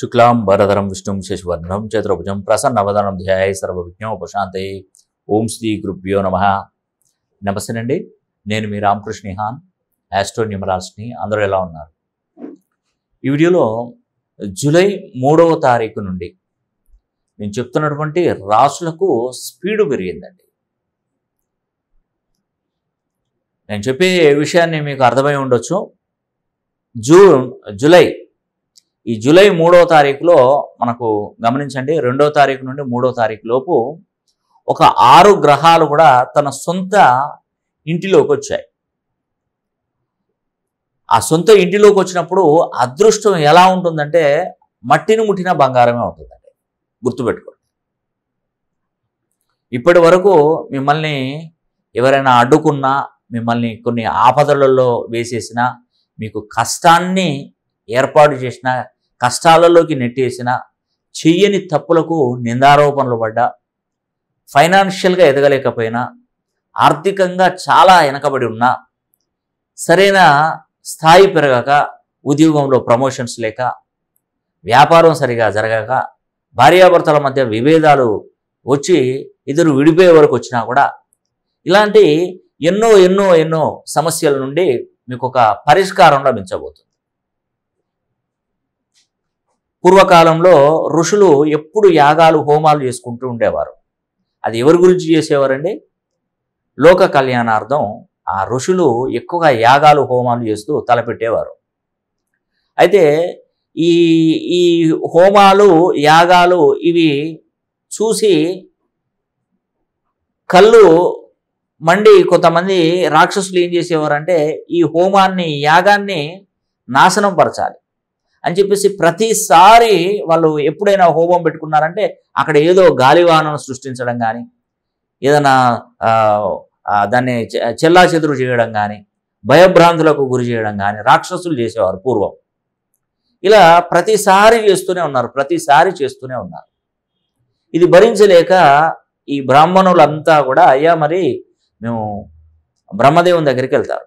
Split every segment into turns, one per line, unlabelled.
శుక్లాం భరధరం విష్ణుం శశివర్ణం చతుర్భుజం ప్రసన్నవదనం ధ్యాయ ఉపశాంతి ఓం శ్రీ గురుభ్యో నమ నమస్తేనండి నేను మీ రామకృష్ణ హాన్ యాస్ట్రో న్యూమరాల్స్ని అందరూ ఎలా ఉన్నారు ఈ వీడియోలో జూలై మూడవ తారీఖు నుండి నేను చెప్తున్నటువంటి రాసులకు స్పీడు పెరిగిందండి నేను చెప్పే విషయాన్ని మీకు అర్థమై ఉండొచ్చు జూన్ జూలై ఈ జూలై మూడో తారీఖులో మనకు గమనించండి రెండో తారీఖు నుండి మూడో తారీఖు లోపు ఒక ఆరు గ్రహాలు కూడా తన సొంత ఇంటిలోకి వచ్చాయి ఆ సొంత ఇంటిలోకి వచ్చినప్పుడు అదృష్టం ఎలా ఉంటుందంటే మట్టిని ముట్టిన బంగారమే ఉంటుందండి గుర్తుపెట్టుకోండి ఇప్పటి వరకు మిమ్మల్ని ఎవరైనా అడ్డుకున్నా మిమ్మల్ని కొన్ని ఆపదలలో వేసేసినా మీకు కష్టాన్ని ఏర్పాటు చేసిన కష్టాలలోకి నెట్టేసిన చెయ్యని తప్పులకు నిందారోపణలు పడ్డా ఫైనాన్షియల్గా ఎదగలేకపోయినా ఆర్థికంగా చాలా వెనకబడి ఉన్నా సరైన స్థాయి పెరగక ఉద్యోగంలో ప్రమోషన్స్ లేక వ్యాపారం సరిగా జరగక భార్యాభర్తల మధ్య విభేదాలు వచ్చి ఇద్దరు విడిపోయే వరకు వచ్చినా కూడా ఇలాంటి ఎన్నో ఎన్నో ఎన్నో సమస్యల నుండి మీకు ఒక పరిష్కారం లభించబోతుంది పూర్వకాలంలో ఋషులు ఎప్పుడు యాగాలు హోమాలు చేసుకుంటూ ఉండేవారు అది ఎవరి గురించి చేసేవారండి లోక కళ్యాణార్థం ఆ ఋషులు ఎక్కువగా యాగాలు హోమాలు చేస్తూ తలపెట్టేవారు అయితే ఈ ఈ హోమాలు యాగాలు ఇవి చూసి కళ్ళు మండి కొంతమంది రాక్షసులు ఏం చేసేవారంటే ఈ హోమాన్ని యాగాన్ని నాశనం పరచాలి అని చెప్పేసి ప్రతిసారి వాళ్ళు ఎప్పుడైనా హోమం పెట్టుకున్నారంటే అక్కడ ఏదో గాలివాహనం సృష్టించడం కానీ ఏదైనా దాన్ని చెల్లా చెదురు చేయడం కానీ భయభ్రాంతులకు గురి చేయడం కానీ రాక్షసులు చేసేవారు పూర్వం ఇలా ప్రతిసారి చేస్తూనే ఉన్నారు ప్రతిసారి చేస్తూనే ఉన్నారు ఇది భరించలేక ఈ బ్రాహ్మణులంతా కూడా అయ్యా మరి మేము బ్రహ్మదేవుని దగ్గరికి వెళ్తారు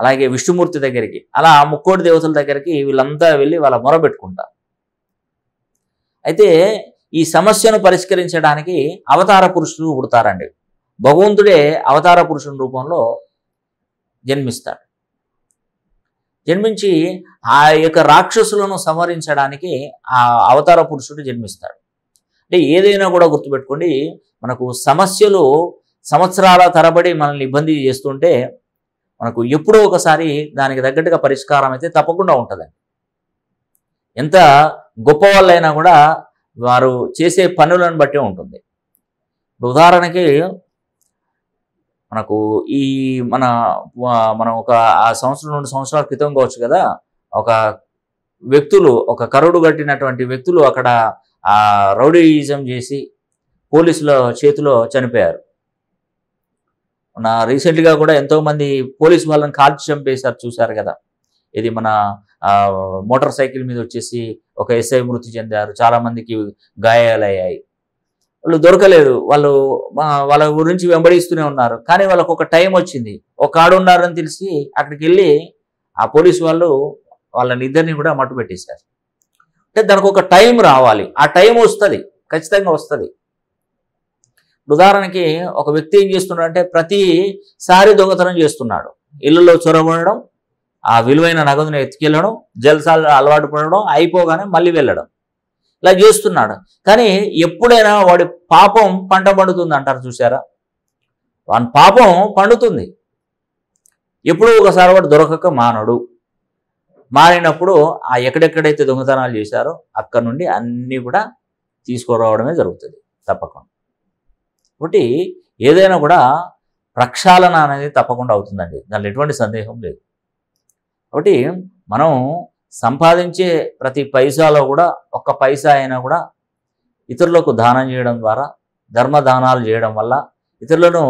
అలాగే విష్ణుమూర్తి దగ్గరికి అలా ఆ ముక్కోటి దేవతల దగ్గరికి వీళ్ళంతా వెళ్ళి వాళ్ళ మొరబెట్టుకుంటారు అయితే ఈ సమస్యను పరిష్కరించడానికి అవతార పురుషులు పుడతారండి భగవంతుడే అవతార పురుషుని రూపంలో జన్మిస్తాడు జన్మించి ఆ యొక్క రాక్షసులను సంహరించడానికి ఆ అవతార పురుషుడు జన్మిస్తాడు అంటే ఏదైనా కూడా గుర్తుపెట్టుకోండి మనకు సమస్యలు సంవత్సరాల తరబడి మనల్ని ఇబ్బంది చేస్తుంటే మనకు ఎప్పుడో ఒకసారి దానికి తగ్గట్టుగా పరిష్కారం అయితే తప్పకుండా ఉంటుందండి ఎంత గొప్ప వాళ్ళైనా కూడా వారు చేసే పనులను బట్టి ఉంటుంది ఉదాహరణకి మనకు ఈ మన మనం ఒక ఆ సంవత్సరం రెండు సంవత్సరాల క్రితం కావచ్చు కదా ఒక వ్యక్తులు ఒక కరుడు కట్టినటువంటి వ్యక్తులు అక్కడ రౌడీయిజం చేసి పోలీసుల చేతిలో చనిపోయారు నా రీసెంట్గా కూడా ఎంతోమంది పోలీస్ వాళ్ళని కాల్చి చంపేశారు చూశారు కదా ఇది మన మోటార్ సైకిల్ మీద వచ్చేసి ఒక ఎస్ఐ మృతి చెందారు చాలామందికి గాయాలయ్యాయి వాళ్ళు దొరకలేదు వాళ్ళు వాళ్ళ గురించి వెంబడిస్తూనే ఉన్నారు కానీ వాళ్ళకు ఒక టైం వచ్చింది ఒక ఆడున్నారని తెలిసి అక్కడికి వెళ్ళి ఆ పోలీసు వాళ్ళు వాళ్ళని ఇద్దరిని కూడా మట్టు పెట్టేశారు అంటే దానికి ఒక టైం రావాలి ఆ టైం వస్తుంది ఖచ్చితంగా వస్తుంది ఉదాహరణకి ఒక వ్యక్తి ఏం చేస్తున్నాడు అంటే ప్రతిసారి దొంగతనం చేస్తున్నాడు ఇళ్ళలో చొరబడడం ఆ విలువైన నగదును ఎత్తుకెళ్ళడం జలసాలు అలవాటు పడడం అయిపోగానే మళ్ళీ వెళ్ళడం ఇలా చేస్తున్నాడు కానీ ఎప్పుడైనా వాడి పాపం పంట పండుతుంది అంటారు చూసారా వాని పాపం పండుతుంది ఎప్పుడు ఒకసారి వాడు దొరకక మానడు మారినప్పుడు ఆ ఎక్కడెక్కడైతే దొంగతనాలు చేశారో అక్కడ నుండి అన్నీ కూడా తీసుకురావడమే జరుగుతుంది తప్పకుండా కాబట్టి ఏదైనా కూడా ప్రక్షాళన అనేది తప్పకుండా అవుతుందండి దానిలో ఎటువంటి సందేహం లేదు కాబట్టి మనం సంపాదించే ప్రతి పైసాలో కూడా ఒక్క పైసా అయినా కూడా ఇతరులకు దానం చేయడం ద్వారా ధర్మదానాలు చేయడం వల్ల ఇతరులను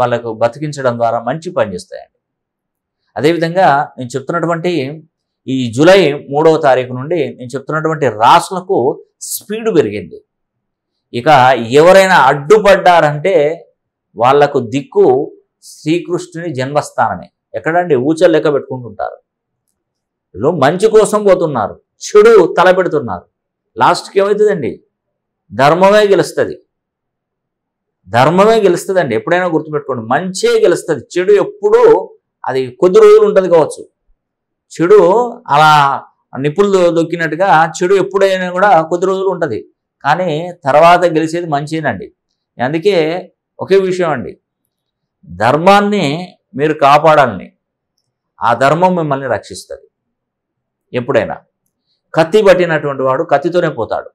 వాళ్ళకు బతికించడం ద్వారా మంచి పని చేస్తాయండి అదేవిధంగా నేను చెప్తున్నటువంటి ఈ జూలై మూడవ తారీఖు నుండి నేను చెప్తున్నటువంటి రాసులకు స్పీడ్ పెరిగింది ఇక ఎవరైనా అడ్డుపడ్డారంటే వాళ్లకు దిక్కు శ్రీకృష్ణుని జన్మస్థానమే ఎక్కడండి ఊచలు లెక్క పెట్టుకుంటుంటారు వీళ్ళు మంచి కోసం పోతున్నారు చెడు తలపెడుతున్నారు లాస్ట్కి ఏమవుతుందండి ధర్మమే గెలుస్తుంది ధర్మమే గెలుస్తుందండి ఎప్పుడైనా గుర్తుపెట్టుకోండి మంచే గెలుస్తుంది చెడు ఎప్పుడు అది కొద్ది రోజులు ఉంటుంది కావచ్చు చెడు అలా నిప్పులు దొక్కినట్టుగా చెడు ఎప్పుడైనా కూడా కొద్ది రోజులు ఉంటుంది కానీ తర్వాత గెలిచేది మంచిదండి అందుకే ఒకే విషయం అండి ధర్మాన్ని మీరు కాపాడాలని ఆ ధర్మం మిమ్మల్ని రక్షిస్తుంది ఎప్పుడైనా కత్తి పట్టినటువంటి వాడు కత్తితోనే పోతాడు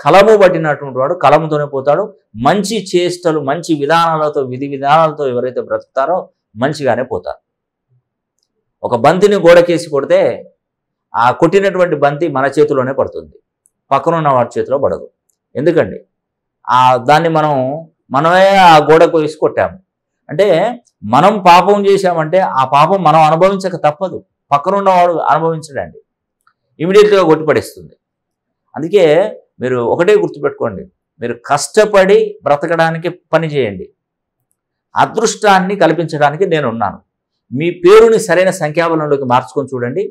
కలము పట్టినటువంటి వాడు కలముతోనే పోతాడు మంచి చేష్టలు మంచి విధానాలతో విధి విధానాలతో ఎవరైతే బ్రతుకుతారో మంచిగానే పోతారు ఒక బంతిని గోడకేసి కొడితే ఆ కొట్టినటువంటి బంతి మన చేతిలోనే పడుతుంది పక్కనున్న వాడి చేతిలో పడదు ఎందుకండి ఆ దాన్ని మనం మనమే ఆ గోడకు వేసుకొట్టాము అంటే మనం పాపం చేశామంటే ఆ పాపం మనం అనుభవించక తప్పదు పక్కనున్నవాడు అనుభవించడండి ఇమీడియట్గా కొట్టిపడేస్తుంది అందుకే మీరు ఒకటే గుర్తుపెట్టుకోండి మీరు కష్టపడి బ్రతకడానికి పని చేయండి అదృష్టాన్ని కల్పించడానికి నేను ఉన్నాను మీ పేరుని సరైన సంఖ్యాబలంలోకి మార్చుకొని చూడండి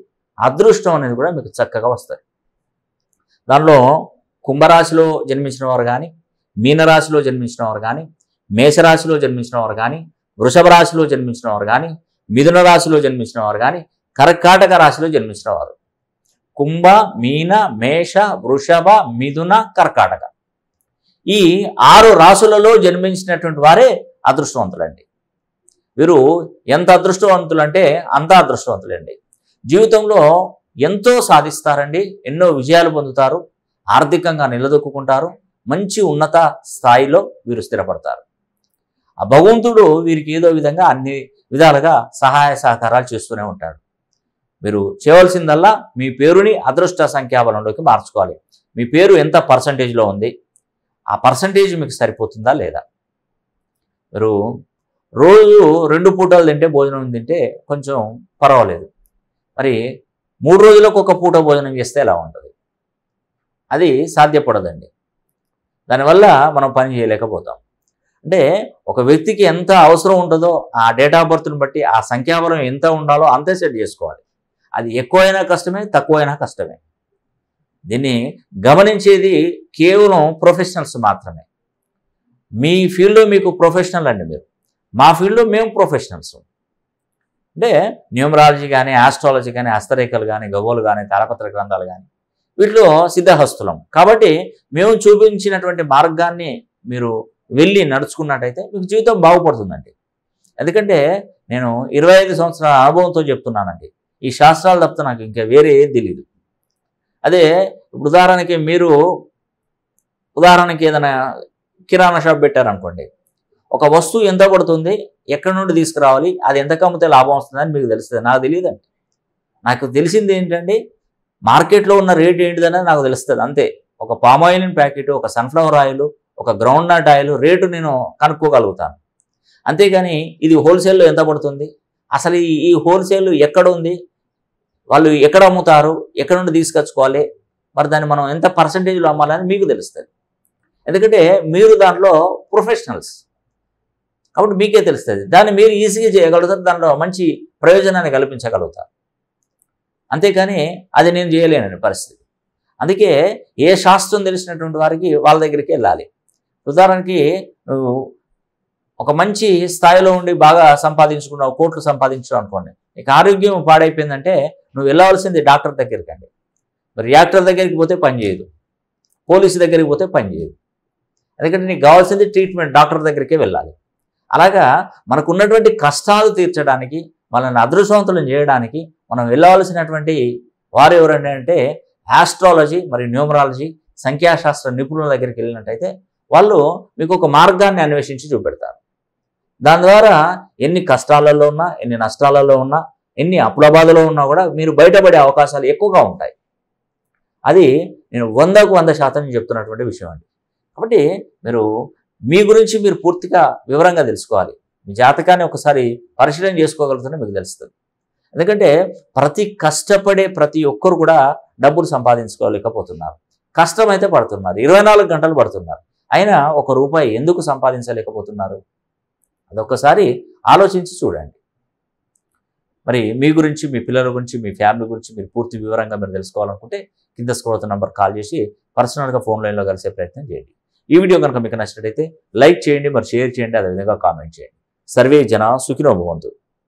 అదృష్టం అనేది కూడా మీకు చక్కగా వస్తుంది దానిలో కుంభరాశిలో జన్మించిన వారు కానీ మీనరాశిలో జన్మించిన వారు కానీ మేషరాశిలో జన్మించిన వారు కానీ వృషభ రాశిలో జన్మించిన వారు కానీ మిథున రాశిలో జన్మించిన వారు కానీ కర్కాటక రాశిలో జన్మించిన వారు కుంభ మీన మేష వృషభ మిథున కర్కాటక ఈ ఆరు రాసులలో జన్మించినటువంటి వారే అదృష్టవంతులండి వీరు ఎంత అదృష్టవంతులంటే అంత అదృష్టవంతులండి జీవితంలో ఎంతో సాధిస్తారండి ఎన్నో విజయాలు పొందుతారు ఆర్థికంగా నిలదొక్కుంటారు మంచి ఉన్నత స్థాయిలో వీరు స్థిరపడతారు ఆ భగవంతుడు వీరికి ఏదో విధంగా అన్ని విధాలుగా సహాయ సహకారాలు చేస్తూనే ఉంటాడు మీరు చేయవలసిందల్లా మీ పేరుని అదృష్ట సంఖ్యాబలంలోకి మార్చుకోవాలి మీ పేరు ఎంత పర్సంటేజ్లో ఉంది ఆ పర్సంటేజ్ మీకు సరిపోతుందా లేదా మీరు రోజు రెండు పూటలు తింటే భోజనం తింటే కొంచెం పర్వాలేదు మరి మూడు రోజులకు ఒక పూట భోజనం చేస్తే ఎలా ఉంటుంది అది సాధ్యపడదండి దానివల్ల మనం పని చేయలేకపోతాం అంటే ఒక వ్యక్తికి ఎంత అవసరం ఉంటుందో ఆ డేట్ ఆఫ్ బర్త్ని బట్టి ఆ సంఖ్యాబలం ఎంత ఉండాలో అంతే సెట్ చేసుకోవాలి అది ఎక్కువైనా కష్టమే తక్కువైనా కష్టమే దీన్ని గమనించేది కేవలం ప్రొఫెషనల్స్ మాత్రమే మీ ఫీల్డ్లో మీకు ప్రొఫెషనల్ అండి మీరు మా ఫీల్డ్లో మేము ప్రొఫెషనల్స్ అంటే న్యూమరాలజీ కానీ ఆస్ట్రాలజీ కానీ హస్తరేఖలు కానీ గవ్వలు కానీ తారపత్ర గ్రంథాలు కానీ వీటిలో సిద్ధహస్తులం కాబట్టి మేము చూపించినటువంటి మార్గాన్ని మీరు వెళ్ళి నడుచుకున్నట్టయితే మీకు జీవితం బాగుపడుతుందండి ఎందుకంటే నేను ఇరవై ఐదు సంవత్సరాల అనుభవంతో చెప్తున్నానండి ఈ శాస్త్రాలు తప్పితే నాకు ఇంకా వేరే ఏం తెలియదు అదే ఉదాహరణకి మీరు ఉదాహరణకి ఏదైనా కిరాణా షాప్ పెట్టారనుకోండి ఒక వస్తువు ఎంత పడుతుంది ఎక్కడి నుండి తీసుకురావాలి అది ఎంత కమ్మితే లాభం వస్తుందని మీకు తెలుస్తుంది నాకు తెలియదండి నాకు తెలిసింది ఏంటండి మార్కెట్లో ఉన్న రేట్ ఏంటిదనేది నాకు తెలుస్తుంది అంతే ఒక పామ్ ఆయిల్ ప్యాకెట్ ఒక సన్ఫ్లవర్ ఆయిల్ ఒక గ్రౌండ్ నట్ ఆయిల్ రేటు నేను కనుక్కోగలుగుతాను అంతేగాని ఇది హోల్సేల్లో ఎంత పడుతుంది అసలు ఈ హోల్సేల్ ఎక్కడ ఉంది వాళ్ళు ఎక్కడ అమ్ముతారు ఎక్కడ నుండి తీసుకొచ్చుకోవాలి మరి దాన్ని మనం ఎంత పర్సంటేజ్లో అమ్మాలని మీకు తెలుస్తుంది ఎందుకంటే మీరు దాంట్లో ప్రొఫెషనల్స్ కాబట్టి మీకే తెలుస్తుంది దాన్ని మీరు ఈజీగా చేయగలుగుతారు దానిలో మంచి ప్రయోజనాన్ని కల్పించగలుగుతారు అంతేకాని అది నేను చేయలేనని పరిస్థితి అందుకే ఏ శాస్త్రం తెలిసినటువంటి వారికి వాళ్ళ దగ్గరికి వెళ్ళాలి ఉదాహరణకి నువ్వు ఒక మంచి స్థాయిలో ఉండి బాగా సంపాదించుకున్నావు కోట్లు సంపాదించడం అనుకోండి నీకు ఆరోగ్యం పాడైపోయిందంటే నువ్వు వెళ్ళవలసింది డాక్టర్ దగ్గరికి అండి మరి డాక్టర్ దగ్గరికి పోతే పని చేయదు పోలీసు దగ్గరికి పోతే పని చేయదు ఎందుకంటే నీకు కావాల్సింది ట్రీట్మెంట్ డాక్టర్ దగ్గరికే వెళ్ళాలి అలాగా మనకున్నటువంటి కష్టాలు తీర్చడానికి మనల్ని అదృష్టవంతులను చేయడానికి మనం వెళ్ళవలసినటువంటి వారు ఎవరండి అంటే ఆస్ట్రాలజీ మరియు న్యూమరాలజీ సంఖ్యాశాస్త్ర నిపుణుల దగ్గరికి వెళ్ళినట్టయితే వాళ్ళు మీకు ఒక మార్గాన్ని అన్వేషించి చూపెడతారు దాని ద్వారా ఎన్ని కష్టాలలో ఉన్నా ఎన్ని నష్టాలలో ఉన్నా ఎన్ని అప్పుల బాధలో ఉన్నా కూడా మీరు బయటపడే అవకాశాలు ఎక్కువగా ఉంటాయి అది నేను వందకు వంద శాతం చెప్తున్నటువంటి విషయం అండి కాబట్టి మీరు మీ గురించి మీరు పూర్తిగా వివరంగా తెలుసుకోవాలి మీ జాతకాన్ని ఒకసారి పరిశీలన చేసుకోగలుగుతుంటే మీకు తెలుస్తుంది ఎందుకంటే ప్రతి కష్టపడే ప్రతి ఒక్కరు కూడా డబ్బులు సంపాదించుకోలేకపోతున్నారు కష్టం అయితే పడుతున్నారు ఇరవై నాలుగు గంటలు పడుతున్నారు అయినా ఒక రూపాయి ఎందుకు సంపాదించలేకపోతున్నారు అదొక్కసారి ఆలోచించి చూడండి మరి మీ గురించి మీ పిల్లల గురించి మీ ఫ్యామిలీ గురించి మీరు పూర్తి వివరంగా మీరు తెలుసుకోవాలనుకుంటే కింద స్క్రోత నంబర్ కాల్ చేసి పర్సనల్గా ఫోన్ లైన్లో కలిసే ప్రయత్నం చేయండి ఈ వీడియో కనుక మీకు నచ్చినట్టయితే లైక్ చేయండి మరి షేర్ చేయండి అదేవిధంగా కామెంట్ చేయండి సర్వే జన సుఖినోభవంతు